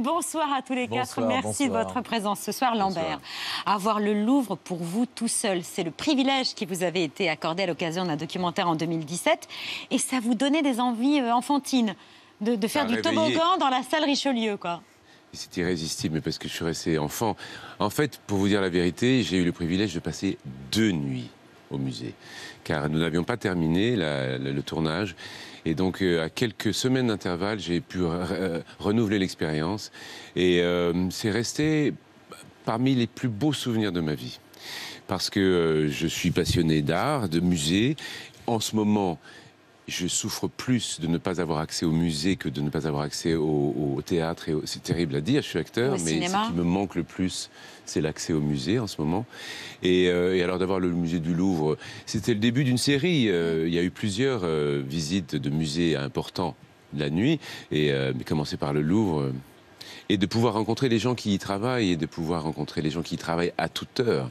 Bonsoir à tous les quatre. Merci de votre présence ce soir, Lambert. Avoir le Louvre pour vous tout seul, c'est le privilège qui vous avait été accordé à l'occasion d'un documentaire en 2017. Et ça vous donnait des envies euh, enfantines de, faire du toboggan dans la salle Richelieu, quoi. C'est irrésistible mais parce que je suis resté enfant. En fait, pour vous dire la vérité, j'ai eu le privilège de passer deux nuits au musée, car nous n'avions pas terminé le, tournage. Et donc, euh, à quelques semaines d'intervalle, j'ai pu renouveler l'expérience. Et euh, c'est resté parmi les plus beaux souvenirs de ma vie. Parce que euh, je suis passionné d'art, de musée. En ce moment, je souffre plus de ne pas avoir accès au musée que de ne pas avoir accès au, théâtre. Et c'est terrible à dire, je suis acteur, mais ce qui me manque le plus, c'est l'accès au musée en ce moment. Et, euh, alors d'avoir le musée du Louvre, c'était le début d'une série. Euh, il y a eu plusieurs euh, visites de musées importants la nuit, et commencer par le Louvre et de pouvoir rencontrer les gens qui y travaillent et de pouvoir rencontrer les gens qui y travaillent à toute heure.